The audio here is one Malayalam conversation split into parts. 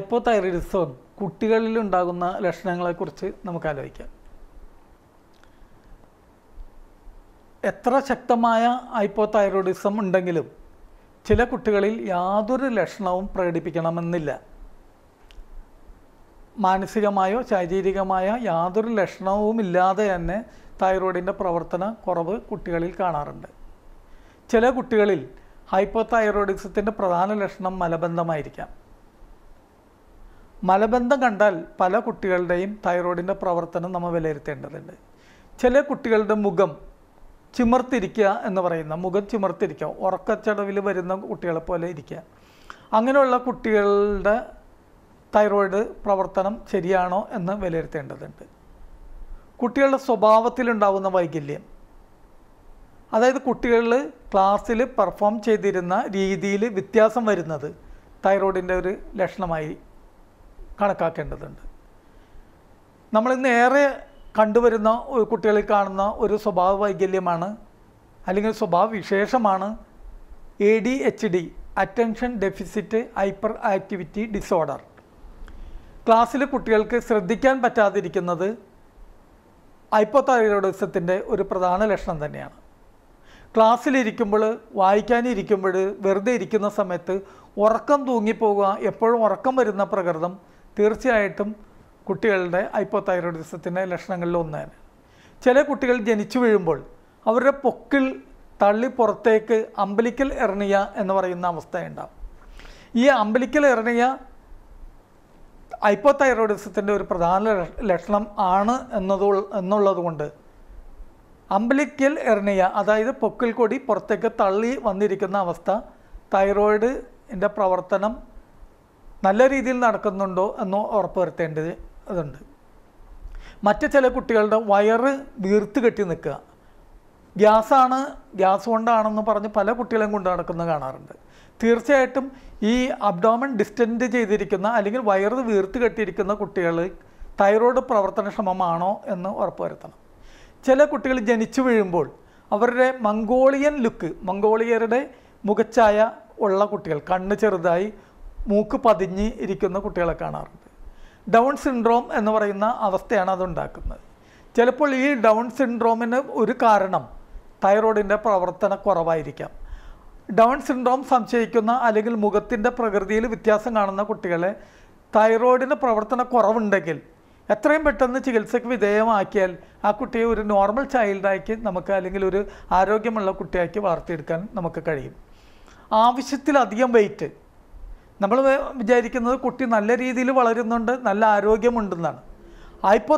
ഹൈപ്പോതൈറോയിഡിസം കുട്ടികളിൽ ഉണ്ടാകുന്ന ലക്ഷണങ്ങളെക്കുറിച്ച് നമുക്ക് ആലോചിക്കാം എത്ര ശക്തമായ ഹൈപ്പോതൈറോയിഡിസം ഉണ്ടെങ്കിലും ചില കുട്ടികളിൽ യാതൊരു ലക്ഷണവും പ്രകടിപ്പിക്കണമെന്നില്ല മാനസികമായോ ശാരീരികമായ യാതൊരു ലക്ഷണവും ഇല്ലാതെ തന്നെ തൈറോയിഡിൻ്റെ പ്രവർത്തന കുറവ് കുട്ടികളിൽ കാണാറുണ്ട് ചില കുട്ടികളിൽ തൈറോയിഡിസത്തിൻ്റെ പ്രധാന ലക്ഷണം മലബന്ധമായിരിക്കാം മലബന്ധം കണ്ടാൽ പല കുട്ടികളുടെയും തൈറോയിഡിൻ്റെ പ്രവർത്തനം നമ്മൾ വിലയിരുത്തേണ്ടതുണ്ട് ചില കുട്ടികളുടെ മുഖം ചിമർത്തിരിക്കുക എന്ന് പറയുന്ന മുഖം ചിമർത്തിരിക്കുക ഉറക്കച്ചടവിൽ വരുന്ന കുട്ടികളെ പോലെ ഇരിക്കുക അങ്ങനെയുള്ള കുട്ടികളുടെ തൈറോയിഡ് പ്രവർത്തനം ശരിയാണോ എന്ന് വിലയിരുത്തേണ്ടതുണ്ട് കുട്ടികളുടെ സ്വഭാവത്തിലുണ്ടാവുന്ന വൈകല്യം അതായത് കുട്ടികളിൽ ക്ലാസ്സിൽ പെർഫോം ചെയ്തിരുന്ന രീതിയിൽ വ്യത്യാസം വരുന്നത് തൈറോയിഡിൻ്റെ ഒരു ലക്ഷണമായി കണക്കാക്കേണ്ടതുണ്ട് നമ്മൾ ഇന്ന് ഏറെ കണ്ടുവരുന്ന കുട്ടികളിൽ കാണുന്ന ഒരു സ്വഭാവ വൈകല്യമാണ് അല്ലെങ്കിൽ സ്വഭാവ വിശേഷമാണ് A D H D attention deficit hyperactivity disorder ക്ലാസ്സിലെ കുട്ടികൾക്ക് ശ്രദ്ധിക്കാൻ പറ്റാതിരിക്കുന്നത് ഹൈപ്പോതൈറോയിഡിസത്തിൻ്റെ ഒരു പ്രധാന ലക്ഷണം തന്നെയാണ് ക്ലാസ്സിലിരിക്കുമ്പോൾ വായിക്കാനിരിക്കുമ്പോൾ വെറുതെ ഇരിക്കുന്ന സമയത്ത് ഉറക്കം തൂങ്ങിപ്പോവുക എപ്പോഴും ഉറക്കം വരുന്ന പ്രകൃതം തീർച്ചയായിട്ടും കുട്ടികളുടെ തൈറോയിഡിസത്തിൻ്റെ ലക്ഷണങ്ങളിൽ ഒന്നാണ് ചില കുട്ടികൾ ജനിച്ചു വീഴുമ്പോൾ അവരുടെ പൊക്കിൽ തള്ളി പുറത്തേക്ക് അമ്പലിക്കൽ എറണിയ എന്ന് പറയുന്ന അവസ്ഥയുണ്ടാവും ഈ അമ്പലിക്കൽ എറണിയ തൈറോയിഡിസത്തിൻ്റെ ഒരു പ്രധാന ലക്ഷണം ആണ് എന്നത് എന്നുള്ളതുകൊണ്ട് അമ്പലിക്കൽ എർണിയ അതായത് പൊക്കിൽ കൂടി പുറത്തേക്ക് തള്ളി വന്നിരിക്കുന്ന അവസ്ഥ തൈറോയിഡിൻ്റെ പ്രവർത്തനം നല്ല രീതിയിൽ നടക്കുന്നുണ്ടോ എന്ന് വരുത്തേണ്ടത് അതുണ്ട് മറ്റ് ചില കുട്ടികളുടെ വയറ് വീർത്ത് കെട്ടി നിൽക്കുക ഗ്യാസാണ് ഗ്യാസ് കൊണ്ടാണെന്ന് പറഞ്ഞ് പല കുട്ടികളെയും കൊണ്ട് നടക്കുന്നത് കാണാറുണ്ട് തീർച്ചയായിട്ടും ഈ അബ്ഡോമൻ ഡിസ്റ്റൻറ്റ് ചെയ്തിരിക്കുന്ന അല്ലെങ്കിൽ വയറ് വീർത്ത് കെട്ടിയിരിക്കുന്ന കുട്ടികൾ തൈറോയ്ഡ് പ്രവർത്തനക്ഷമമാണോ എന്ന് ഉറപ്പുവരുത്തണം ചില കുട്ടികൾ ജനിച്ചു വീഴുമ്പോൾ അവരുടെ മംഗോളിയൻ ലുക്ക് മംഗോളിയരുടെ മുഖച്ചായ ഉള്ള കുട്ടികൾ കണ്ണ് ചെറുതായി മൂക്ക് പതിഞ്ഞ് ഇരിക്കുന്ന കുട്ടികളെ കാണാറുണ്ട് ഡൗൺ സിൻഡ്രോം എന്ന് പറയുന്ന അവസ്ഥയാണ് അതുണ്ടാക്കുന്നത് ചിലപ്പോൾ ഈ ഡൗൺ സിൻഡ്രോമിന് ഒരു കാരണം തൈറോയിഡിൻ്റെ പ്രവർത്തന കുറവായിരിക്കാം ഡൗൺ സിൻഡ്രോം സംശയിക്കുന്ന അല്ലെങ്കിൽ മുഖത്തിൻ്റെ പ്രകൃതിയിൽ വ്യത്യാസം കാണുന്ന കുട്ടികളെ തൈറോയിഡിന് പ്രവർത്തന കുറവുണ്ടെങ്കിൽ എത്രയും പെട്ടെന്ന് ചികിത്സയ്ക്ക് വിധേയമാക്കിയാൽ ആ കുട്ടിയെ ഒരു നോർമൽ ചൈൽഡാക്കി നമുക്ക് അല്ലെങ്കിൽ ഒരു ആരോഗ്യമുള്ള കുട്ടിയാക്കി വളർത്തിയെടുക്കാൻ നമുക്ക് കഴിയും ആവശ്യത്തിലധികം വെയിറ്റ് നമ്മൾ വിചാരിക്കുന്നത് കുട്ടി നല്ല രീതിയിൽ വളരുന്നുണ്ട് നല്ല ആരോഗ്യമുണ്ടെന്നാണ്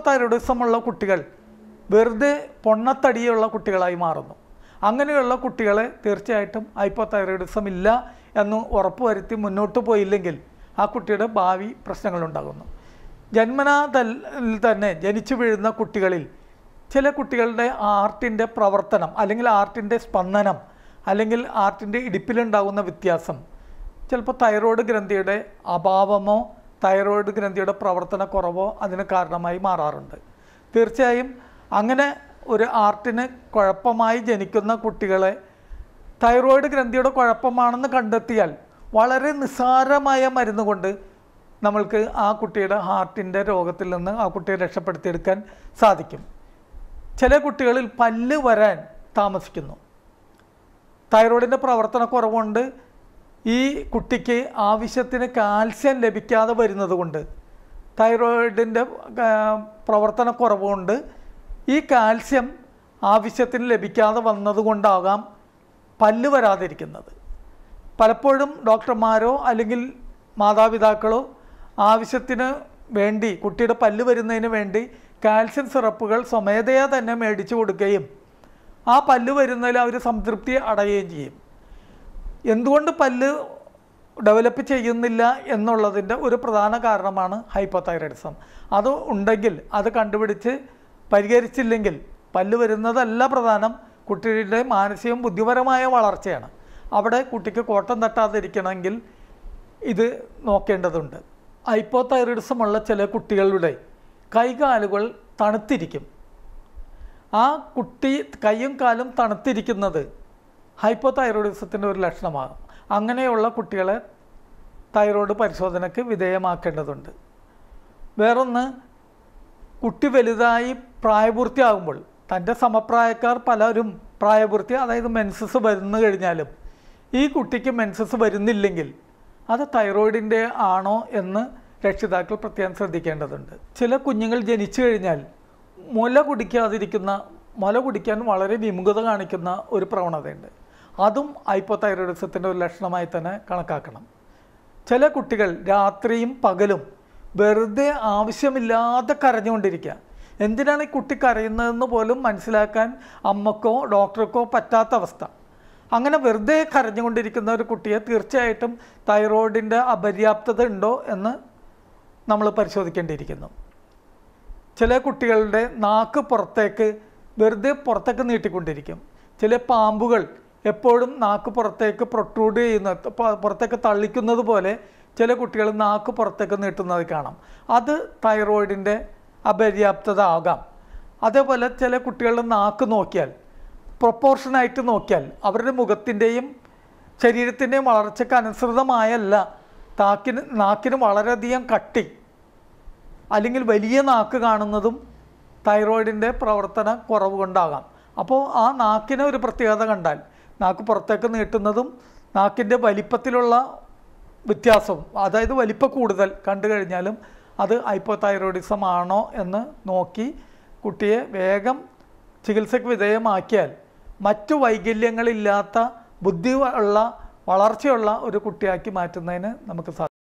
തൈറോയിഡിസമുള്ള കുട്ടികൾ വെറുതെ പൊണ്ണത്തടിയുള്ള കുട്ടികളായി മാറുന്നു അങ്ങനെയുള്ള കുട്ടികളെ തീർച്ചയായിട്ടും ഹൈപ്പോതൈറോയിഡിസം ഇല്ല എന്ന് ഉറപ്പുവരുത്തി മുന്നോട്ട് പോയില്ലെങ്കിൽ ആ കുട്ടിയുടെ ഭാവി പ്രശ്നങ്ങളുണ്ടാകുന്നു ജന്മനാ തന്നെ ജനിച്ചു വീഴുന്ന കുട്ടികളിൽ ചില കുട്ടികളുടെ ആർട്ടിൻ്റെ പ്രവർത്തനം അല്ലെങ്കിൽ ആർട്ടിൻ്റെ സ്പന്ദനം അല്ലെങ്കിൽ ആർട്ടിൻ്റെ ഇടിപ്പിലുണ്ടാകുന്ന വ്യത്യാസം ചിലപ്പോൾ തൈറോയ്ഡ് ഗ്രന്ഥിയുടെ അഭാവമോ തൈറോയ്ഡ് ഗ്രന്ഥിയുടെ പ്രവർത്തന കുറവോ അതിന് കാരണമായി മാറാറുണ്ട് തീർച്ചയായും അങ്ങനെ ഒരു ആർട്ടിന് കുഴപ്പമായി ജനിക്കുന്ന കുട്ടികളെ തൈറോയ്ഡ് ഗ്രന്ഥിയുടെ കുഴപ്പമാണെന്ന് കണ്ടെത്തിയാൽ വളരെ നിസ്സാരമായ മരുന്ന് കൊണ്ട് നമ്മൾക്ക് ആ കുട്ടിയുടെ ഹാർട്ടിൻ്റെ രോഗത്തിൽ നിന്ന് ആ കുട്ടിയെ രക്ഷപ്പെടുത്തിയെടുക്കാൻ സാധിക്കും ചില കുട്ടികളിൽ പല്ല് വരാൻ താമസിക്കുന്നു തൈറോയിഡിൻ്റെ കുറവുകൊണ്ട് ഈ കുട്ടിക്ക് ആവശ്യത്തിന് കാൽസ്യം ലഭിക്കാതെ വരുന്നത് കൊണ്ട് തൈറോയിഡിൻ്റെ പ്രവർത്തന ഈ കാൽസ്യം ആവശ്യത്തിന് ലഭിക്കാതെ വന്നതുകൊണ്ടാകാം പല്ല് വരാതിരിക്കുന്നത് പലപ്പോഴും ഡോക്ടർമാരോ അല്ലെങ്കിൽ മാതാപിതാക്കളോ ആവശ്യത്തിന് വേണ്ടി കുട്ടിയുടെ പല്ല് വരുന്നതിന് വേണ്ടി കാൽസ്യം സിറപ്പുകൾ സ്വമേധയാ തന്നെ മേടിച്ചു കൊടുക്കുകയും ആ പല്ല് വരുന്നതിൽ അവർ സംതൃപ്തി അടയുകയും ചെയ്യും എന്തുകൊണ്ട് പല്ല് ഡെവലപ്പ് ചെയ്യുന്നില്ല എന്നുള്ളതിൻ്റെ ഒരു പ്രധാന കാരണമാണ് ഹൈപ്പോതൈറോയിഡിസം അത് ഉണ്ടെങ്കിൽ അത് കണ്ടുപിടിച്ച് പരിഹരിച്ചില്ലെങ്കിൽ പല്ല് വരുന്നതല്ല പ്രധാനം കുട്ടിയുടെ മാനസികവും ബുദ്ധിപരമായ വളർച്ചയാണ് അവിടെ കുട്ടിക്ക് കോട്ടം തട്ടാതിരിക്കണമെങ്കിൽ ഇത് നോക്കേണ്ടതുണ്ട് ഹൈപ്പോതൈറോയിഡിസമുള്ള ചില കുട്ടികളുടെ കൈകാലുകൾ തണുത്തിരിക്കും ആ കുട്ടി കൈയും കാലും തണുത്തിരിക്കുന്നത് ഹൈപ്പോതൈറോയിഡിസത്തിൻ്റെ ഒരു ലക്ഷണമാകും അങ്ങനെയുള്ള കുട്ടികളെ തൈറോയ്ഡ് പരിശോധനയ്ക്ക് വിധേയമാക്കേണ്ടതുണ്ട് വേറൊന്ന് കുട്ടി വലുതായി പ്രായപൂർത്തിയാകുമ്പോൾ തൻ്റെ സമപ്രായക്കാർ പലരും പ്രായപൂർത്തി അതായത് മെൻസസ് വരുന്നു കഴിഞ്ഞാലും ഈ കുട്ടിക്ക് മെൻസസ് വരുന്നില്ലെങ്കിൽ അത് തൈറോയിഡിൻ്റെ ആണോ എന്ന് രക്ഷിതാക്കൾ പ്രത്യേകം ശ്രദ്ധിക്കേണ്ടതുണ്ട് ചില കുഞ്ഞുങ്ങൾ ജനിച്ചു കഴിഞ്ഞാൽ മുല കുടിക്കാതിരിക്കുന്ന മുല കുടിക്കാൻ വളരെ വിമുഖത കാണിക്കുന്ന ഒരു പ്രവണതയുണ്ട് അതും ഹൈപ്പോതൈറോയിഡിസത്തിൻ്റെ ഒരു ലക്ഷണമായി തന്നെ കണക്കാക്കണം ചില കുട്ടികൾ രാത്രിയും പകലും വെറുതെ ആവശ്യമില്ലാതെ കരഞ്ഞുകൊണ്ടിരിക്കുക എന്തിനാണ് ഈ കുട്ടി കരയുന്നതെന്ന് പോലും മനസ്സിലാക്കാൻ അമ്മക്കോ ഡോക്ടർക്കോ പറ്റാത്ത അവസ്ഥ അങ്ങനെ വെറുതെ കരഞ്ഞുകൊണ്ടിരിക്കുന്ന ഒരു കുട്ടിയെ തീർച്ചയായിട്ടും തൈറോയിഡിൻ്റെ അപര്യാപ്തത ഉണ്ടോ എന്ന് നമ്മൾ പരിശോധിക്കേണ്ടിയിരിക്കുന്നു ചില കുട്ടികളുടെ നാക്ക് പുറത്തേക്ക് വെറുതെ പുറത്തേക്ക് നീട്ടിക്കൊണ്ടിരിക്കും ചില പാമ്പുകൾ എപ്പോഴും നാക്ക് പുറത്തേക്ക് പ്രൊട്രൂഡ് ചെയ്യുന്ന പുറത്തേക്ക് തള്ളിക്കുന്നത് പോലെ ചില കുട്ടികൾ നാക്ക് പുറത്തേക്ക് നീട്ടുന്നത് കാണാം അത് തൈറോയിഡിൻ്റെ അപര്യാപ്തത ആകാം അതേപോലെ ചില കുട്ടികളുടെ നാക്ക് നോക്കിയാൽ പ്രൊപ്പോർഷനായിട്ട് നോക്കിയാൽ അവരുടെ മുഖത്തിൻ്റെയും ശരീരത്തിൻ്റെയും വളർച്ചയ്ക്ക് അനുസൃതമായല്ല താക്കിന് നാക്കിന് വളരെയധികം കട്ടി അല്ലെങ്കിൽ വലിയ നാക്ക് കാണുന്നതും തൈറോയിഡിൻ്റെ പ്രവർത്തന കുറവ് കൊണ്ടാകാം അപ്പോൾ ആ നാക്കിന് ഒരു പ്രത്യേകത കണ്ടാൽ നാക്ക് പുറത്തേക്ക് നീട്ടുന്നതും നാക്കിൻ്റെ വലിപ്പത്തിലുള്ള വ്യത്യാസവും അതായത് വലിപ്പം കൂടുതൽ കണ്ടു കഴിഞ്ഞാലും അത് ഹൈപ്പോതൈറോയിഡിസം ആണോ എന്ന് നോക്കി കുട്ടിയെ വേഗം ചികിത്സയ്ക്ക് വിധേയമാക്കിയാൽ മറ്റു വൈകല്യങ്ങളില്ലാത്ത ബുദ്ധി ഉള്ള വളർച്ചയുള്ള ഒരു കുട്ടിയാക്കി മാറ്റുന്നതിന് നമുക്ക് സാധിക്കും